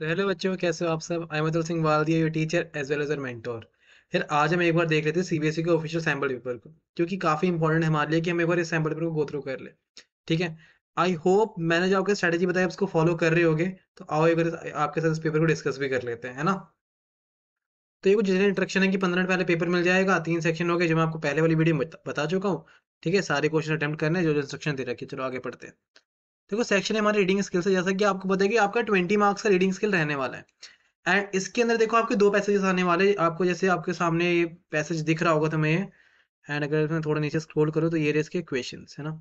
तो हेलो बच्चों कैसे हो आप सब I Singh Waldia your teacher as well as our mentor फिर आज हम एक बार देख लेते हैं सीबीएसई e के ऑफिशियल सैम्पल पेपर को क्योंकि काफी इंपॉर्टेंट है हमारे लिए कि हम एक बार इस सैम्पल पेपर को गो थ्रू कर ले ठीक है आई होप मैंने जो आपके स्ट्रेटेजी बताया उसको फॉलो कर रहे होगे तो आओ एक बार आपके साथ इस पेपर को डिस्कस भी कर लेते हैं है ना तो ये कुछ जितने इंट्रक्शन है कि पंद्रह मिनट पहले पेपर मिल जाएगा तीन सेक्शन हो गए जो मैं आपको पहले वाली वीडियो बता चुका हूँ ठीक है सारे क्वेश्चन अटेम्प्ट करने जो इंस्ट्रक्शन दे रखी चलो आगे पढ़ते हैं देखो सेक्शन है हमारे रीडिंग स्किल से जैसा कि आपको पता है कि आपका ट्वेंटी मार्क्स का रीडिंग स्किल रहने वाला है एंड इसके अंदर देखो आपके दो पैसेजेस आने वाले आपको जैसे आपके सामने ये पैसेज दिख रहा होगा तुम्हें एंड अगर इसमें थोड़ा नीचे स्क्रोल करो तो ये रहे इसके क्वेश्चन है ना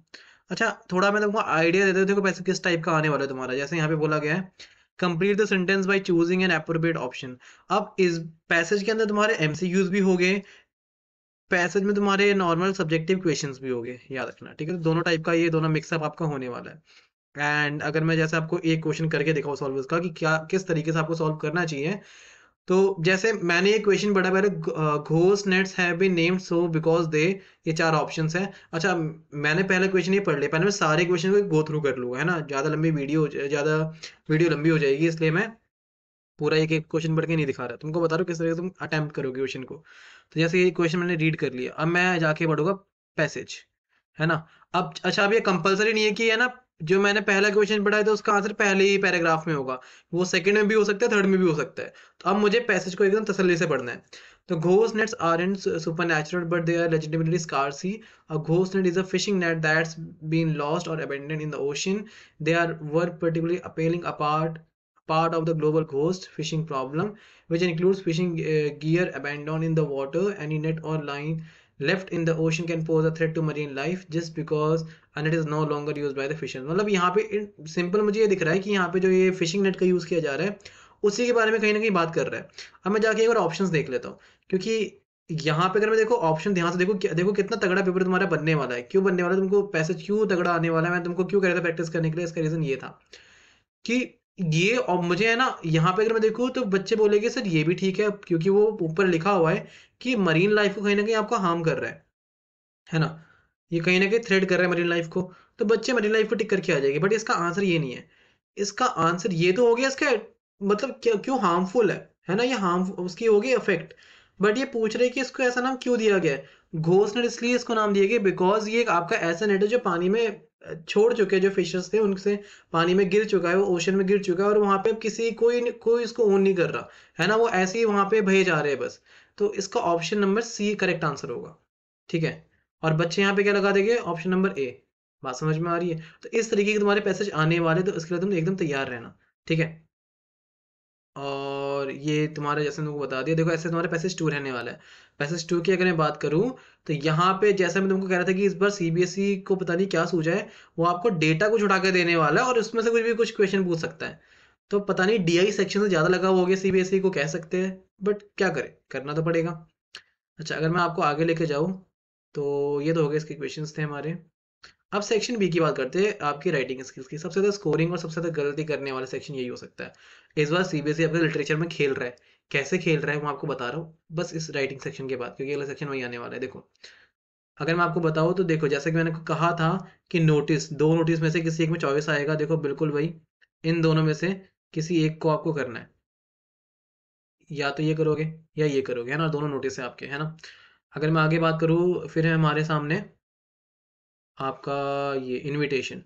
अच्छा थोड़ा मैं तुमको आइडिया देता हूँ देखो पैसे किस टाइप का आने वाला है तुम्हारा जैसे यहाँ पे बोला गया है complete the sentence by choosing an appropriate option अब इस पैसेज के अंदर तुम्हारे एम भी हो गए पैसेज में तुम्हारे नॉर्मल सब्जेक्टिव क्वेश्चंस भी हो गए याद रखना ठीक है दोनों टाइप का ये दोनों मिक्सअप आपका होने वाला है एंड अगर मैं जैसे आपको एक क्वेश्चन करके दिखाऊँ सॉल्व उसका कि क्या किस तरीके से आपको सॉल्व करना चाहिए तो जैसे मैंने ये क्वेश्चन बड़ा पहले घोस nets have been named so because they ये चार ऑप्शंस हैं अच्छा मैंने पहले क्वेश्चन ये पढ़ लिया पहले मैं सारे क्वेश्चन को गो थ्रू कर लूँगा है ना ज़्यादा लंबी वीडियो ज़्यादा वीडियो लंबी हो जाएगी इसलिए मैं पूरा एक एक क्वेश्चन पढ़ के नहीं दिखा रहा तुमको बता रहा हूँ किस तरह से तुम अटैम्प्ट करोगे क्वेश्चन को तो जैसे ये क्वेश्चन मैंने रीड कर लिया अब मैं जाके पढ़ूंगा पैसेज है ना अब अच्छा अब ये कंपलसरी नहीं है कि है ना जो मैंने पहला क्वेश्चन पढ़ाया था उसका आंसर पहले ही पैराग्राफ में होगा वो सेकंड में भी हो सकता है थर्ड में भी हो सकता है तो अब मुझे पैसेज को एकदम तसल्ली से पढ़ना है तो घोस nets are in super natural but they are legendary स्कारसी a घोस net is a fishing net that's been lost और abandoned in the ocean they are were particularly appealing apart part of the global ghost fishing problem which includes fishing gear gear in the the any net और line left in the ocean can pose a threat to marine life just because and it is no longer use by the fisher मतलब यहाँ पे simple मुझे ये दिख रहा है कि यहाँ पे जो ये फिशिंग नेट का यूज़ किया जा रहा है उसी के बारे में कहीं ना कहीं बात कर रहा है अब मैं जाके एक बार ऑप्शन देख लेता हूँ क्योंकि यहाँ पे अगर मैं देखो ऑप्शन ध्यान से देखो देखो कितना तगड़ा पेपर तुम्हारा बनने वाला है क्यों बनने वाला है तुमको पैसे क्यों तगड़ा आने वाला है मैं तुमको क्यों कह रहा था प्रैक्टिस करने के लिए इसका रीज़न ये था कि ये और मुझे है ना यहाँ पे अगर मैं देखूँ तो बच्चे बोलेंगे सर ये भी ठीक है क्योंकि वो ऊपर लिखा हुआ है कि मरीन लाइफ को कहीं ना कहीं आपको हार्म कर रहा है है ना ये कहीं ना कहीं थ्रेड कर रहा है मरीन लाइफ को तो बच्चे मरीन लाइफ को टिक करके आ जाएंगे बट इसका आंसर ये नहीं है इसका आंसर ये तो हो गया इसका मतलब क्या क्यों हार्मफुल है है ना ये हार्म उसकी होगी इफेक्ट बट ये पूछ रहे कि इसको ऐसा नाम क्यों दिया गया है घोस्ट नेट इसलिए इसको नाम दिया गया बिकॉज ये आपका ऐसा नेट है जो पानी में छोड़ चुके जो फिशेस थे उनसे पानी में गिर चुका है वो ओशन में गिर चुका है और वहां पे अब किसी कोई कोई इसको ओन नहीं कर रहा है ना वो ऐसे ही वहां पे भेज जा रहे हैं बस तो इसका option number C correct answer होगा ठीक है और बच्चे यहाँ पे क्या लगा देंगे ऑप्शन नंबर ए बात समझ में आ रही है तो इस तरीके के तुम्हारे पैसेज आने वाले तो इसके लिए तुम एकदम तैयार रहना ठीक है और ये तुम्हारे जैसे तुमको बता दिया देखो ऐसे तुम्हारे पैसेज टू रहने वाला है पैसेज टू की अगर मैं बात करूँ तो यहाँ पे जैसा मैं तुमको कह रहा था कि इस बार सीबीएसई e को पता नहीं क्या सूझा है वो आपको डेटा को छुटा के देने वाला है और उसमें से कुछ भी कुछ क्वेश्चन पूछ सकता है तो पता नहीं डीआई सेक्शन से ज़्यादा लगा हुआ हो गया सीबीएसई e को कह सकते हैं बट क्या करें करना तो पड़ेगा अच्छा अगर मैं आपको आगे लेके जाऊँ तो ये तो हो गए इसके क्वेश्चन थे हमारे अब सेक्शन बी की बात करते हैं आपकी राइटिंग स्किल्स की सबसे ज़्यादा स्कोरिंग और सबसे ज़्यादा गलती करने वाला सेक्शन यही हो सकता है इस बार सीबीएसई e अपने लिटरेचर में खेल रहा है कैसे खेल रहा है मैं आपको बता रहा हूँ बस इस राइटिंग सेक्शन के बाद क्योंकि अगला सेक्शन वही आने वाला है देखो अगर मैं आपको बताऊँ तो देखो जैसे कि मैंने कहा था कि नोटिस दो नोटिस में से किसी एक में चॉइस आएगा देखो बिल्कुल वही इन दोनों में से किसी एक को आपको करना है या तो ये करोगे या ये करोगे है ना दोनों नोटिस है आपके है ना अगर मैं आगे बात करूँ फिर है हमारे सामने आपका ये इनविटेशन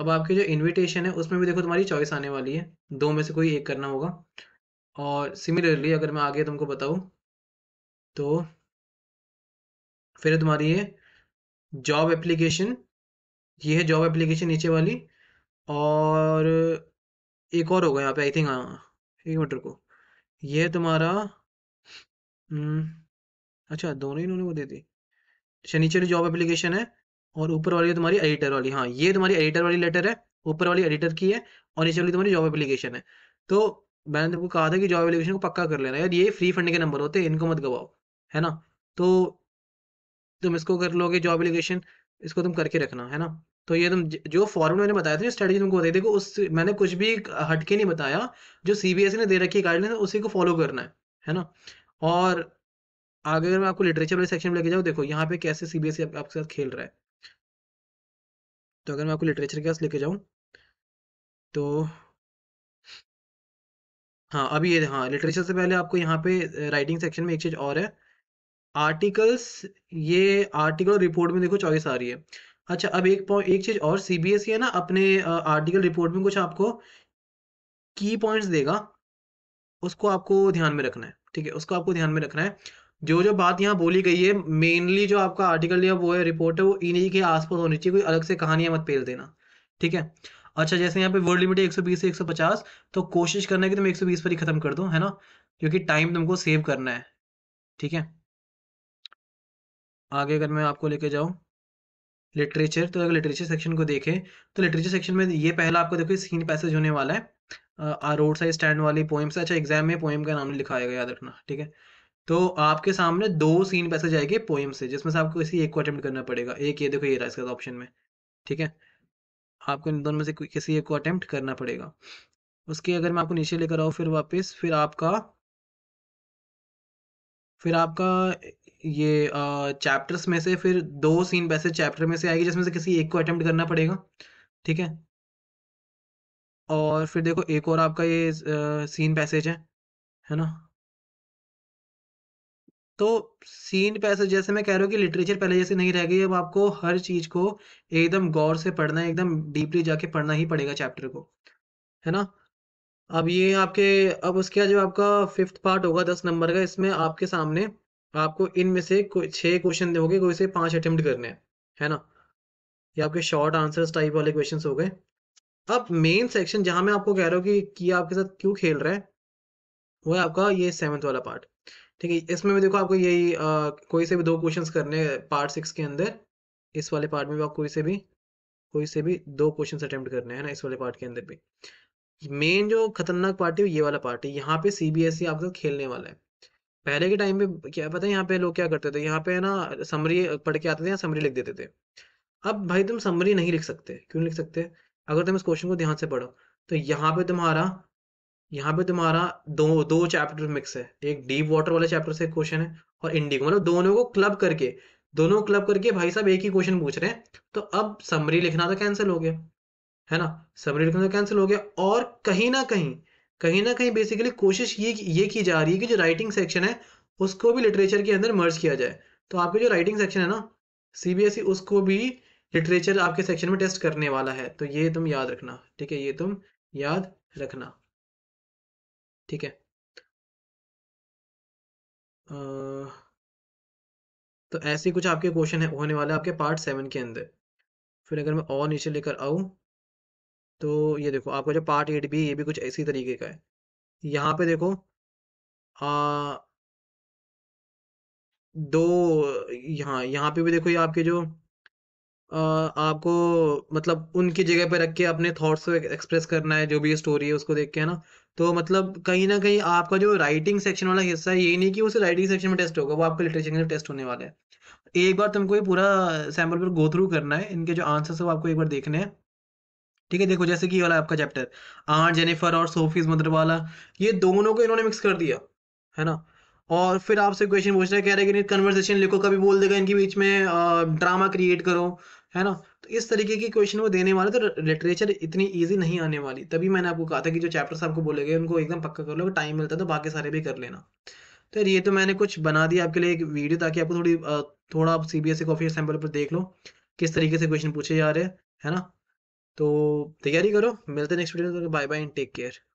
अब आपके जो इनविटेशन है उसमें भी देखो तुम्हारी चॉइस आने वाली है दो में से कोई एक करना होगा और सिमिलरली अगर मैं आगे तुमको बताऊँ तो फिर तुम्हारी ये जॉब एप्लीकेशन ये है जॉब एप्लीकेशन नीचे वाली और एक और होगा यहाँ पे आई थिंक हाँ एक मिनट को ये तुम्हारा हम्म, अच्छा दोनों ही इन्होंने वो दे दी शनिचर जॉब एप्लीकेशन है और ऊपर वाली तुम्हारी एडिटर वाली हाँ ये तुम्हारी एडिटर वाली लेटर है ऊपर वाली एडिटर की है और नीचे वाली तुम्हारी जॉब एप्लीकेशन है तो मैंने तुमको कहा था कि जॉब एप्लीकेशन को पक्का कर लेना यार ये फ्री फंड के नंबर होते हैं इनको मत गवाओ है ना तो तुम इसको कर लोगे जॉब एप्लीकेशन इसको तुम करके रखना है ना तो ये तुम जो फॉर्म मैंने बताया था ना स्ट्रेटेजी तुमको बताई देखो उस मैंने कुछ भी हटके नहीं बताया जो सीबीएसई e ने दे रखी है गाइडलाइन उसी को फॉलो करना है है ना और आगे अगर मैं आपको लिटरेचर वाले सेक्शन में लेके जाऊँ देखो यहाँ पे कैसे सीबीएसई e आप, आपके साथ खेल रहा है तो अगर मैं आपको लिटरेचर के पास लेके जाऊँ तो हाँ अभी ये हाँ लिटरेचर से पहले आपको यहाँ पे राइटिंग सेक्शन में एक चीज़ और है आर्टिकल्स ये आर्टिकल और रिपोर्ट में देखो चॉइस आ रही है अच्छा अब एक एक चीज़ और सीबीएसई e है ना अपने आर्टिकल रिपोर्ट में कुछ आपको की पॉइंट्स देगा उसको आपको ध्यान में रखना है ठीक है उसको आपको ध्यान में रखना है जो जो बात यहाँ बोली गई है मेनली जो आपका आर्टिकल या वो है रिपोर्ट है वो इन्हीं के आसपास होनी चाहिए कोई अलग से कहानियां मत पेल देना ठीक है अच्छा जैसे यहाँ पे वर्ड लिमिट है एक से पचास तो कोशिश करना है कि तुम बीस पर ही खत्म कर दो है ना क्योंकि टाइम तुमको सेव करना है ठीक है आगे अगर मैं आपको लेके जाऊं लिटरेचर तो अगर लिटरेचर सेक्शन को देखें तो लिटरेचर सेक्शन में ये पहला आपको देखो सीन पैसेज होने वाला है रोड साइड स्टैंड वाली पोइम्स अच्छा एग्जाम में पोइम का नाम गया याद रखना ठीक है तो आपके सामने दो सीन पैसे जाएंगे पोएम से जिसमें से आपको किसी एक को अटेम्प्ट करना पड़ेगा एक ये देखो ये रहा इसका ऑप्शन में ठीक है आपको इन दोनों में से किसी एक को अटेम्प्ट करना पड़ेगा उसके अगर मैं आपको नीचे लेकर आऊँ फिर वापस फिर आपका फिर आपका ये चैप्टर्स में से फिर दो सीन वैसे चैप्टर में से आएगी जिसमें से किसी एक को अटेम्प्ट करना पड़ेगा ठीक है और फिर देखो एक और आपका ये आ, सीन पैसेज है है ना तो सीन पे ऐसे जैसे मैं कह रहा हूँ कि लिटरेचर पहले जैसे नहीं रह गई अब आपको हर चीज को एकदम गौर से पढ़ना है एकदम डीपली जाके पढ़ना ही पड़ेगा चैप्टर को है ना अब ये आपके अब उसके जो आपका फिफ्थ पार्ट होगा दस नंबर का इसमें आपके सामने आपको इनमें से छह क्वेश्चन होंगे कोई से पांच अटेम्प्ट करने हैं है ना ये आपके शॉर्ट आंसर टाइप वाले क्वेश्चन हो गए अब मेन सेक्शन जहां मैं आपको कह रहा हूँ कि कि आपके साथ क्यों खेल रहा है वो है आपका ये सेवन्थ वाला पार्ट ठीक है इसमें भी देखो आपको यही कोई से भी दो क्वेश्चन करने पार्ट सिक्स के अंदर इस वाले पार्ट में भी आप कोई से भी कोई से भी दो क्वेश्चन अटेम्प्ट करने है ना इस वाले पार्ट के अंदर भी मेन जो खतरनाक पार्टी है ये वाला पार्टी है यहाँ पे सीबीएसई e आपका खेलने वाला है पहले के टाइम पे क्या पता है यहाँ पे लोग क्या करते थे यहाँ पे है ना समरी पढ़ के आते थे या समरी लिख देते थे अब भाई तुम समरी नहीं लिख सकते क्यों लिख सकते अगर तुम इस क्वेश्चन को ध्यान से पढ़ो तो यहाँ पे तुम्हारा यहाँ पे तुम्हारा दो दो चैप्टर मिक्स है एक डीप वाटर वाले चैप्टर से क्वेश्चन है और इंडिगो मतलब दोनों को क्लब करके दोनों क्लब करके भाई साहब एक ही क्वेश्चन पूछ रहे हैं तो अब समरी लिखना तो कैंसिल हो गया है ना समरी लिखना तो कैंसिल हो गया और कहीं ना कहीं कहीं ना कहीं बेसिकली कोशिश ये ये की जा रही है कि जो राइटिंग सेक्शन है उसको भी लिटरेचर के अंदर मर्ज किया जाए तो आपके जो राइटिंग सेक्शन है ना सीबीएसई e उसको भी लिटरेचर आपके सेक्शन में टेस्ट करने वाला है तो ये तुम याद रखना ठीक है ये तुम याद रखना ठीक है तो ऐसे कुछ आपके क्वेश्चन है होने वाले आपके पार्ट सेवन के अंदर फिर अगर मैं और नीचे लेकर आऊँ तो ये देखो आपका जो पार्ट एट भी ये भी कुछ ऐसी तरीके का है यहाँ पे देखो आ, दो यहाँ यहाँ पे भी देखो ये आपके जो आपको मतलब उनकी जगह पे रख के अपने थॉट्स को एक्सप्रेस करना है जो भी स्टोरी है उसको देख के है ना तो मतलब कहीं ना कहीं आपका जो राइटिंग सेक्शन वाला हिस्सा है ये नहीं कि उसे राइटिंग सेक्शन में टेस्ट होगा वो आपके लिटरेचर में टेस्ट होने वाला है एक बार तुमको ये पूरा सैम्पल पर गो थ्रू करना है इनके जो आंसर है वो आपको एक बार देखने हैं ठीक है देखो जैसे कि ये वाला आपका चैप्टर आर जेनिफर और सोफीज मदर वाला ये दोनों को इन्होंने मिक्स कर दिया है ना और फिर आपसे क्वेश्चन पूछ रहे है कह रहे है कि कन्वर्सेशन लिखो कभी बोल देगा इनके बीच में ड्रामा क्रिएट करो है ना तो इस तरीके की क्वेश्चन वो देने वाले तो लिटरेचर इतनी ईजी नहीं आने वाली तभी मैंने आपको कहा था कि जो चैप्टर्स आपको बोले गए उनको एकदम पक्का कर लो टाइम मिलता है तो बाकी सारे भी कर लेना तो ये तो मैंने कुछ बना दिया आपके लिए एक वीडियो ताकि आपको थोड़ी थोड़ा आप सी बी एस कॉफी सैम्पल पर देख लो किस तरीके से क्वेश्चन पूछे जा रहे हैं है ना तो तैयारी करो मिलते हैं नेक्स्ट वीडियो में bye bye and take care